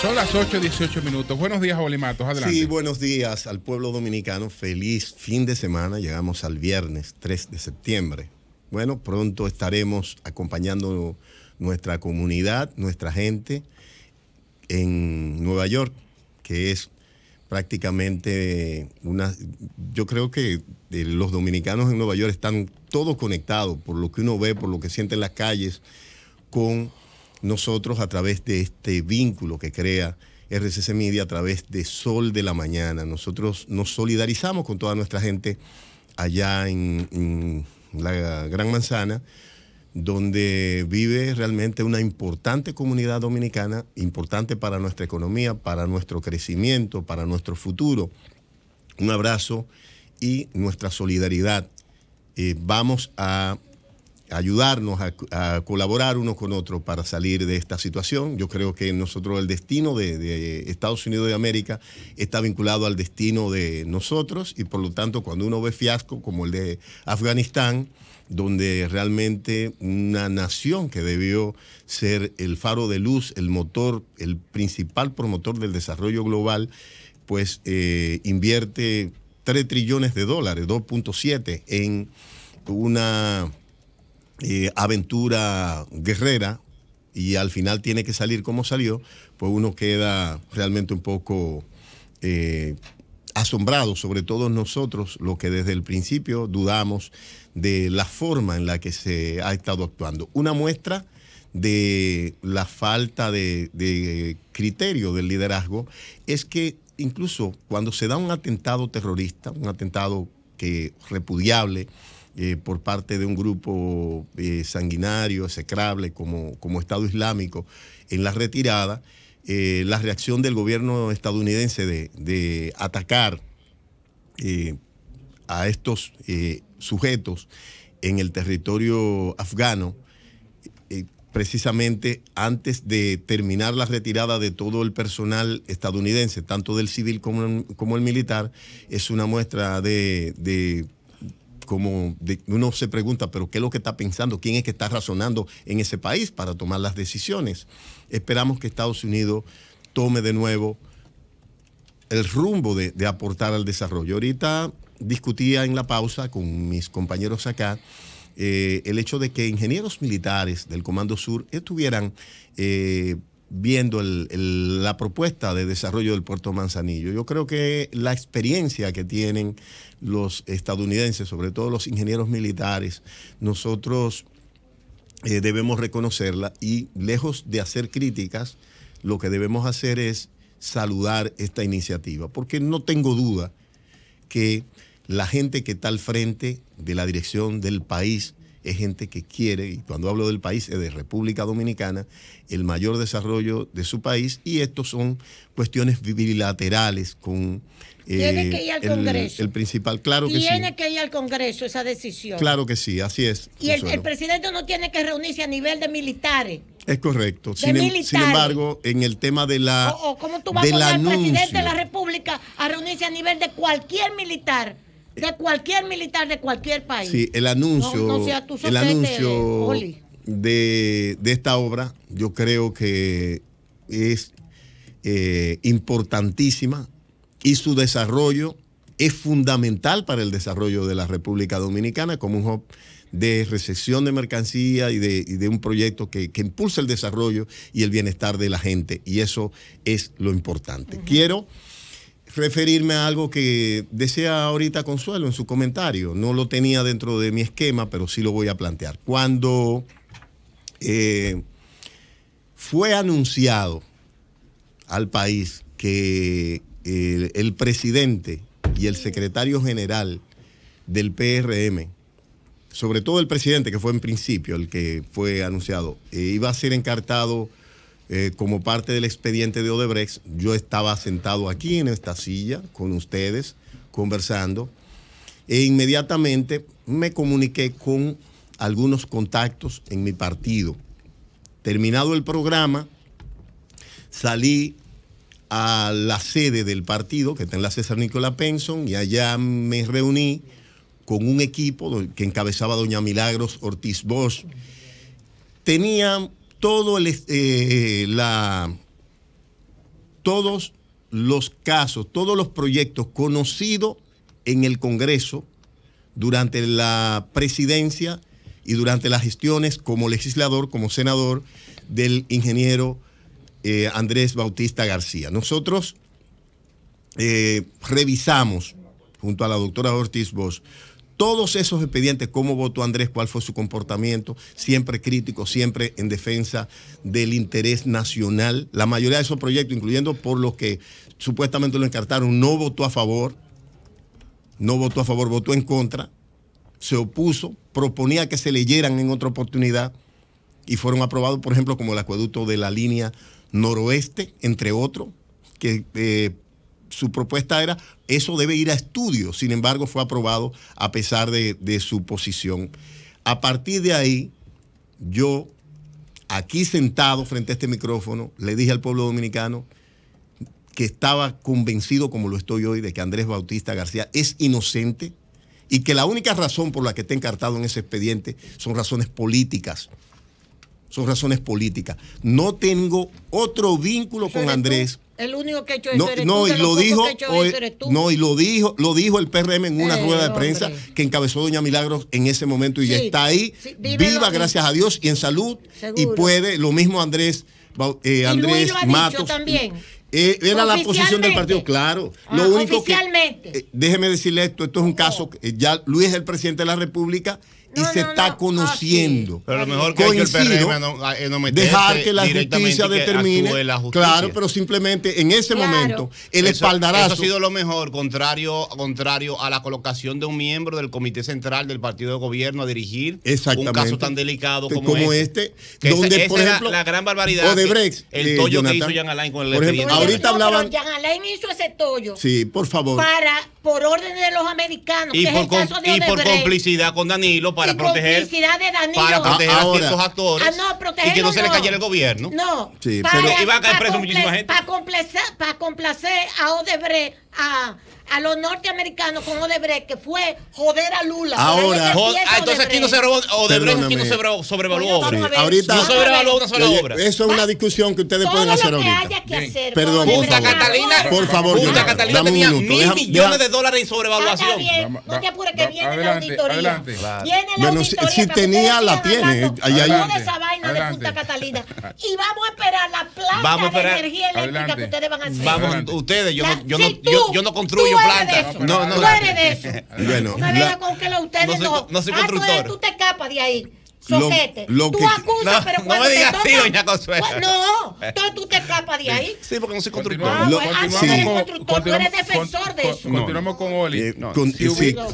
Son las 8, 18 minutos. Buenos días, Olimatos Adelante. Sí, buenos días al pueblo dominicano. Feliz fin de semana. Llegamos al viernes 3 de septiembre. Bueno, pronto estaremos acompañando nuestra comunidad, nuestra gente en Nueva York, que es prácticamente una... Yo creo que eh, los dominicanos en Nueva York están todos conectados por lo que uno ve, por lo que siente en las calles con nosotros a través de este vínculo que crea RCC Media a través de Sol de la Mañana. Nosotros nos solidarizamos con toda nuestra gente allá en, la Gran Manzana, donde vive realmente una importante comunidad dominicana, importante para nuestra economía, para nuestro crecimiento, para nuestro futuro. Un abrazo y nuestra solidaridad. Eh, vamos a ayudarnos a, colaborar unos con otros para salir de esta situación. Yo creo que nosotros el destino de, Estados Unidos de América está vinculado al destino de nosotros y por lo tanto cuando uno ve fiasco como el de Afganistán, donde realmente una nación que debió ser el faro de luz, el motor, el principal promotor del desarrollo global, pues eh, invierte 3 trillones de dólares, 2.7, en una eh, aventura guerrera y al final tiene que salir como salió, pues uno queda realmente un poco eh, asombrado, sobre todo nosotros, los que desde el principio dudamos de la forma en la que se ha estado actuando. Una muestra de la falta de, de criterio del liderazgo es que incluso cuando se da un atentado terrorista, un atentado que repudiable, eh, por parte de un grupo eh, sanguinario, execrable como, como Estado Islámico en la retirada, eh, la reacción del gobierno estadounidense de, atacar a estos sujetos en el territorio afgano, precisamente antes de terminar la retirada de todo el personal estadounidense, tanto del civil como, como el militar, es una muestra de como uno se pregunta, pero ¿qué es lo que está pensando? ¿Quién es que está razonando en ese país para tomar las decisiones? Esperamos que Estados Unidos tome de nuevo el rumbo de, aportar al desarrollo. Ahorita discutía en la pausa con mis compañeros acá eh, el hecho de que ingenieros militares del Comando Sur estuvieran eh, viendo la propuesta de desarrollo del puerto Manzanillo. Yo creo que la experiencia que tienen los estadounidenses, sobre todo los ingenieros militares, nosotros eh, debemos reconocerla y lejos de hacer críticas, lo que debemos hacer es saludar esta iniciativa, porque no tengo duda que la gente que está al frente de la dirección del país, es gente que quiere, y cuando hablo del país, es de República Dominicana, el mayor desarrollo de su país, y estos son cuestiones bilaterales con... Eh, tiene que ir al Congreso. El, principal, claro que sí. Tiene que ir al Congreso esa decisión. Claro que sí, así es. Y el, presidente no tiene que reunirse a nivel de militares. Es correcto. Sin, em, embargo, en el tema de la. ¿Cómo tú vas a poner al presidente de la República a reunirse a nivel de cualquier militar? de cualquier militar de cualquier país. Sí, el anuncio, el anuncio de, esta obra, yo creo que es eh, importantísima y su desarrollo es fundamental para el desarrollo de la República Dominicana como un hub de recepción de mercancía y de, un proyecto que, que, impulsa el desarrollo y el bienestar de la gente. Y eso es lo importante. Quiero referirme a algo que desea ahorita Consuelo en su comentario. No lo tenía dentro de mi esquema, pero sí lo voy a plantear. Cuando eh, fue anunciado al país que eh, el, presidente y el secretario general del PRM, sobre todo el presidente, que fue en principio el que fue anunciado, eh, iba a ser encartado eh, como parte del expediente de Odebrecht, yo estaba sentado aquí en esta silla con ustedes, conversando, e inmediatamente me comuniqué con algunos contactos en mi partido. Terminado el programa, salí a la sede del partido, que está en la César Nicolás Penson, y allá me reuní con un equipo que encabezaba doña Milagros Ortiz Bosch. Tenía eh, eh, todos los casos, todos los proyectos conocidos en el Congreso durante la presidencia y durante las gestiones como legislador, como senador del ingeniero eh, Andrés Bautista García. Nosotros revisamos junto a la doctora Ortiz Bosch todos esos expedientes, cómo votó Andrés, cuál fue su comportamiento, siempre crítico, siempre en defensa del interés nacional. La mayoría de esos proyectos, incluyendo por los que supuestamente lo encartaron, no votó a favor, no votó a favor, votó en contra, se opuso, proponía que se leyeran en otra oportunidad y fueron aprobados, por ejemplo, como el acueducto de la línea noroeste, entre otros, que eh, su propuesta era eso debe ir a estudio. Sin embargo, fue aprobado a pesar de, su posición. A partir de ahí, yo, aquí sentado frente a este micrófono, le dije al pueblo dominicano que estaba convencido, como lo estoy hoy, de que Andrés Bautista García es inocente y que la única razón por la que está encartado en ese expediente son razones políticas. Son razones políticas. No tengo otro vínculo con Andrés el único que ha hecho eso no, no, Y lo dijo, No, y lo dijo, lo dijo el PRM en una rueda de prensa que encabezó Doña Milagros en ese momento y está ahí, viva, gracias a Dios, y en salud, y puede, lo mismo Andrés, eh, Andrés Matos. Eh, era la posición del partido, claro. lo ah, único Que, eh, déjeme decirle esto, esto es un caso, que ya Luis es el presidente de la República y se está ah, conociendo. Pero lo mejor que, Coincido, ah, eh, dejar que la justicia determine. Claro, pero simplemente en ese momento el espaldarazo. Eso ha sido lo mejor, contrario, contrario a la colocación de un miembro del Comité Central del Partido de Gobierno a dirigir un caso tan delicado pues como, este, este donde por ejemplo, la, gran barbaridad el tollo que hizo Jan Alain con el ahorita no, hablaban. Pero Alain hizo ese tollo. Sí, por favor. Para, por orden de los americanos. Y, que por, es el caso de y por complicidad con Danilo para proteger. Complicidad de Danilo. Para ah, proteger a ciertos actores. Ah, no, proteger. y que no se le cayera el gobierno. No. Sí, para, pero iba a caer preso muchísima gente. Para complacer, para complacer a Odebrecht a, a los norteamericanos con Odebrecht, que fue joder a Lula. Ahora, ah, entonces aquí no se robó, Odebrecht aquí no se sobrevaluó. ahorita, no sobrevaluó una sola obra. Eso es una discusión que ustedes pueden hacer lo que Perdón, Catalina, por favor, Punta Catalina tenía minuto, mil millones de dólares en sobrevaluación. no te apures que viene la auditoría. Viene la auditoría, si, si tenía, la tiene. Allá hay de Punta Catalina. Y vamos a esperar la planta de energía eléctrica que ustedes van a hacer. Vamos, ustedes, yo, no, yo, no, no construyo plantas. No, no, no. Bueno, no, con que no. Soy, no ah, constructor. tú te escapas de ahí tú acusas, no, pero cuando me digas te así, doña Consuelo. Pues, no, tú te escapas de ahí. Sí, porque no soy constructor. Ah, sí. Pues, ah, eres constructor, tú eres defensor de eso. Continuamos con Oli.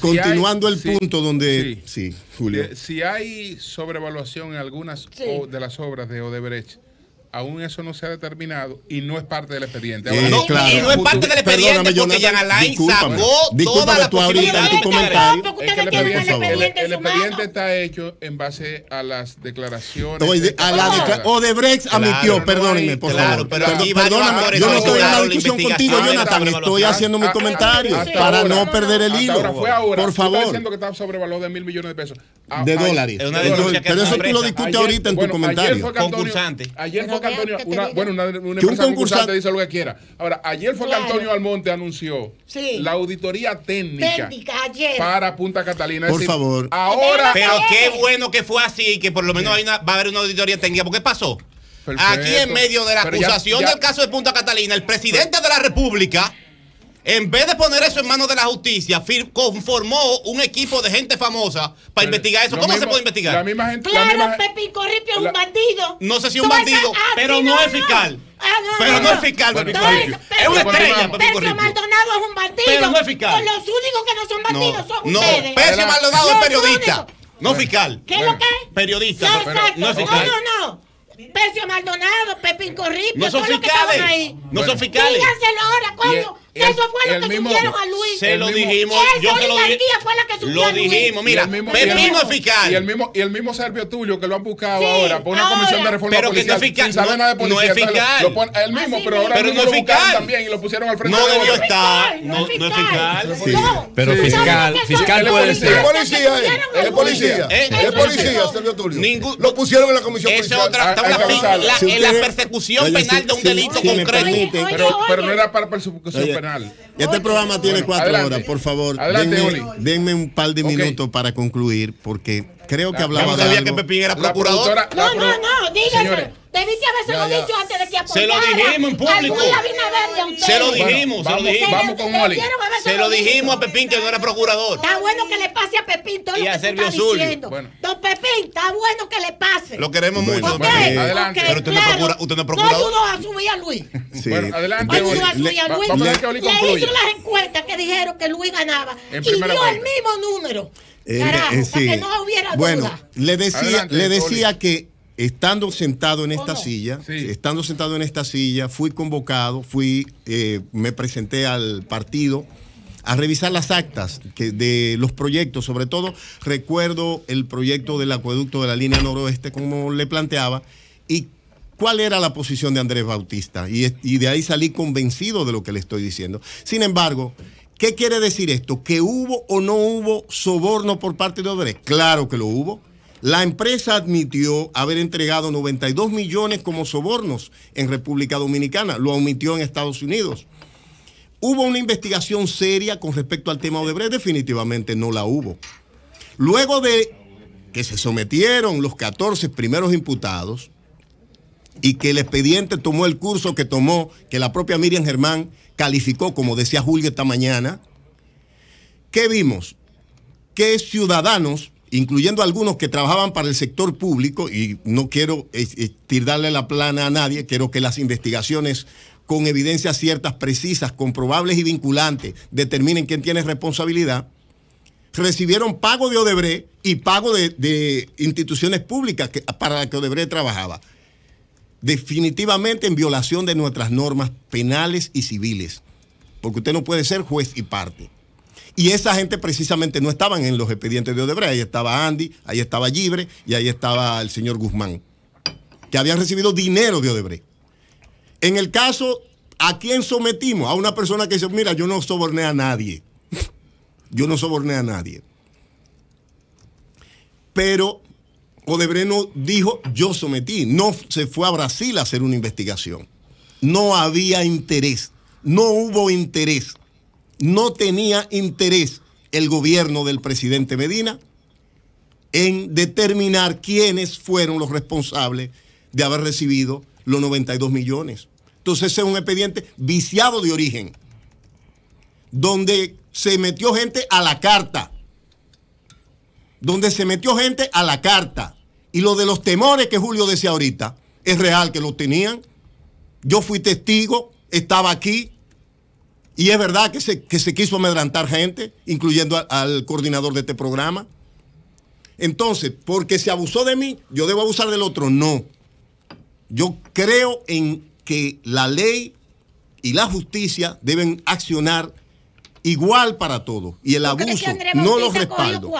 continuando el punto donde... Sí, Julio. Eh, si hay sobrevaluación en algunas de las obras de Odebrecht, aún eso no se ha determinado y no es parte del expediente. Y no es parte del expediente porque Jan Alain sacó toda la tú ahorita en tu comentario. el, expediente, está hecho en base a las declaraciones. O a la admitió, perdónenme, por favor. perdóname, yo no estoy en la discusión contigo, Jonathan, estoy haciendo mi comentario para no perder el hilo. Por favor. diciendo que de mil millones de pesos. De ah, dólares. Pero eso tú lo discutes ahorita en tu comentario. Ayer fue bueno, una, empresa un concursante dice lo que quiera. Ahora, ayer fue que Antonio Almonte anunció la auditoría técnica, para Punta Catalina. Por favor. Ahora. Pero qué bueno que fue así que por lo menos va a haber una auditoría técnica. ¿Por qué pasó? Aquí en medio de la acusación del caso de Punta Catalina, el presidente pues, de la República en vez de poner eso en manos de la justicia, conformó un equipo de gente famosa para investigar eso. ¿Cómo se puede investigar? La misma gente. Claro, Pepín Corripio es un bandido. No sé si un bandido, pero no, es fiscal. pero no, es fiscal, Pepín Corripio. Es una estrella, Pepín Corripio. Maldonado es un bandido. Pero no es fiscal. los únicos que no son bandidos son ustedes. No, Maldonado es periodista. No fiscal. ¿Qué es lo que es? Periodista. No, no, no, no, no. Pecio Maldonado, Pepín Corripio, no son todos fiscales. Los que ahí. No son fiscales. Díganselo ahora, ¿cuándo? Eso fue lo que mismo, a Luis. Se lo dijimos. Yo se lo fue la que subieron a Luis. Lo dijimos, mira. el mismo fiscal. Y el mismo, y el mismo Servio Tulio que lo han buscado ahora por una comisión de reforma pero policial. Que fiscal, no, es fiscal. El mismo, pero ahora pero no fiscal también y lo pusieron al frente. No debió estar. No, es fiscal. Pero fiscal, fiscal puede ser. Es policía. Es policía. ¿eh? Es policía, Servio Tulio. Lo pusieron en la comisión policial. Es otra. Ah, en la persecución penal de un delito concreto. Pero no era para persecución penal este programa tiene cuatro horas, por favor. denme, denme, un par de minutos para concluir, porque creo que hablaba sabía de. Algo. que Pepín era procuradora. No, no, no, díganme. Debiste haberse lo dicho antes de que Se lo dijimos en público. Se lo dijimos, se lo dijimos. con Oli. Se lo dijimos a Pepín que no era procurador. Está bueno que le pase a Pepín todo y lo que está diciendo. Don Pepín, está bueno que le pase. Lo queremos mucho. ¿Por qué? adelante. Pero usted, no procura, usted no No ayudó a subir a Luis. Bueno, adelante. Ayudó a subir a Luis. Le, hizo las encuestas que dijeron que Luis ganaba. y dio el mismo número. Eh, Carajo, eh, para que no hubiera duda. Bueno, le decía, le decía que estando sentado en esta silla, estando sentado en esta silla, fui convocado, fui, eh, me presenté al partido a revisar las actas de los proyectos, sobre todo recuerdo el proyecto del acueducto de la línea noroeste, como le planteaba, y cuál era la posición de Andrés Bautista. Y, de ahí salí convencido de lo que le estoy diciendo. Sin embargo, ¿qué quiere decir esto? ¿Que hubo o no hubo soborno por parte de Andrés? Claro que lo hubo. La empresa admitió haber entregado 92 millones como sobornos en República Dominicana, lo omitió en Estados Unidos. ¿Hubo una investigación seria con respecto al tema Odebrecht? Definitivamente no la hubo. Luego de que se sometieron los 14 primeros imputados y que el expediente tomó el curso que tomó, que la propia Miriam Germán calificó, como decía Julio esta mañana, ¿qué vimos? Que ciudadanos incluyendo algunos que trabajaban para el sector público, y no quiero eh, eh, tirarle la plana a nadie, quiero que las investigaciones con evidencias ciertas, precisas, comprobables y vinculantes, determinen quién tiene responsabilidad, recibieron pago de Odebrecht y pago de, instituciones públicas para las que Odebrecht trabajaba. Definitivamente en violación de nuestras normas penales y civiles, porque usted no puede ser juez y parte. Y esa gente precisamente no estaban en los expedientes de Odebrecht. Ahí estaba Andy, ahí estaba Libre y ahí estaba el señor Guzmán, que habían recibido dinero de Odebrecht. En el caso, ¿a quién sometimos? A una persona que dice, mira, yo no soborné a nadie. yo no soborné a nadie. Pero Odebrecht no dijo, yo sometí. No se fue a Brasil a hacer una investigación. No había interés. No hubo interés no tenía interés el gobierno del presidente Medina en determinar quiénes fueron los responsables de haber recibido los 92 millones. Entonces ese es un expediente viciado de origen, donde se metió gente a la carta, donde se metió gente a la carta. Y lo de los temores que Julio decía ahorita, es real que lo tenían. Yo fui testigo, estaba aquí, y es verdad que se, que se quiso amedrantar gente, incluyendo al coordinador de este programa. Entonces, porque se abusó de mí, yo debo abusar del otro. No. Yo creo en que la ley y la justicia deben accionar igual para todos. Y el abuso no lo respaldo.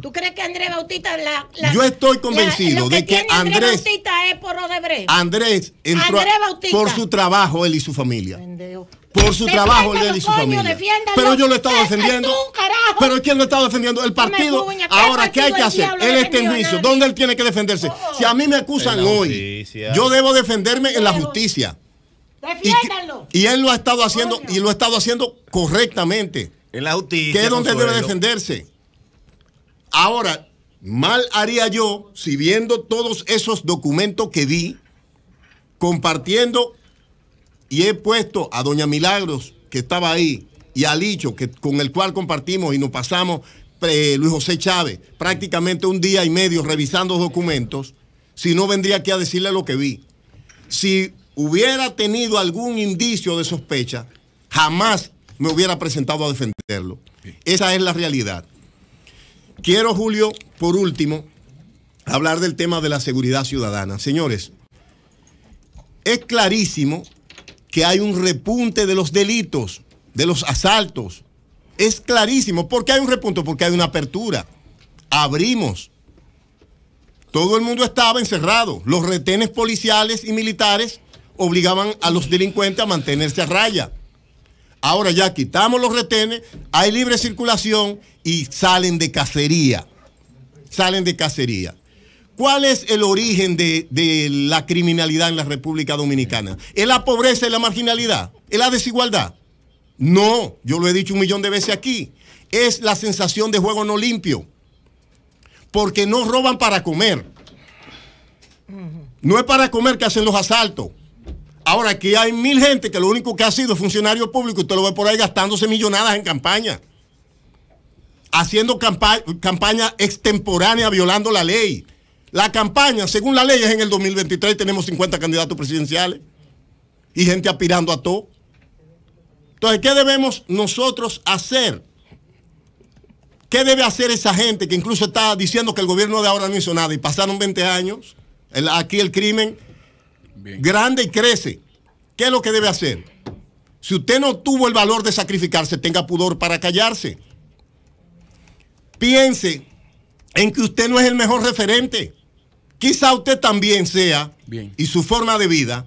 ¿Tú crees que Andrés Bautista la, Yo estoy convencido de que Andrés, Andrés Bautista es por Andrés por su trabajo él y su familia por su trabajo él y su familia. Pero yo lo he estado defendiendo. pero ¿quién lo está defendiendo? El partido. ahora, ¿qué hay que hacer? Él es en juicio. ¿Dónde él tiene que defenderse? Oh. Si a mí me acusan hoy, yo debo defenderme en la justicia. Defiéndanlo. Y, él lo ha estado haciendo y lo ha estado haciendo correctamente. En la justicia. Que es donde debe defenderse. Ahora, mal haría yo si viendo todos esos documentos que di compartiendo y he puesto a Doña Milagros, que estaba ahí, y a Licho, que, con el cual compartimos y nos pasamos, eh, Luis José Chávez, prácticamente un día y medio revisando documentos, si no vendría aquí a decirle lo que vi. Si hubiera tenido algún indicio de sospecha, jamás me hubiera presentado a defenderlo. Esa es la realidad. Quiero, Julio, por último, hablar del tema de la seguridad ciudadana. Señores, es clarísimo que hay un repunte de los delitos, de los asaltos. Es clarísimo. ¿Por qué hay un repunte? Porque hay una apertura. Abrimos. Todo el mundo estaba encerrado. Los retenes policiales y militares obligaban a los delincuentes a mantenerse a raya. Ahora ya quitamos los retenes, hay libre circulación y salen de cacería. Salen de cacería. ¿Cuál es el origen de, la criminalidad en la República Dominicana? ¿Es la pobreza y la marginalidad? ¿Es la desigualdad? No, yo lo he dicho un millón de veces aquí. Es la sensación de juego no limpio. Porque no roban para comer. No es para comer que hacen los asaltos. Ahora aquí hay mil gente que lo único que ha sido funcionario público. Usted lo ve por ahí gastándose millonadas en campaña. Haciendo campaña extemporánea, violando la ley la campaña, según la ley, es en el 2023 tenemos 50 candidatos presidenciales y gente aspirando a todo. Entonces, ¿qué debemos nosotros hacer? ¿Qué debe hacer esa gente que incluso está diciendo que el gobierno de ahora no hizo nada y pasaron 20 años? aquí el crimen grande y crece. ¿Qué es lo que debe hacer? Si usted no tuvo el valor de sacrificarse, tenga pudor para callarse. Piense en que usted no es el mejor referente. Quizá usted también sea, y su forma de vida,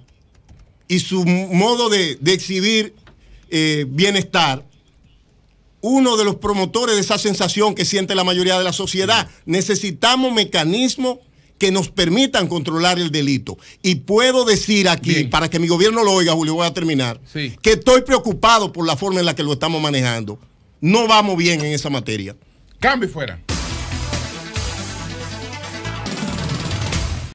y su modo de, exhibir eh, bienestar, uno de los promotores de esa sensación que siente la mayoría de la sociedad. Necesitamos mecanismos que nos permitan controlar el delito. Y puedo decir aquí, para que mi gobierno lo oiga, Julio, voy a terminar, que estoy preocupado por la forma en la que lo estamos manejando. No vamos bien en esa materia. Cambio fuera.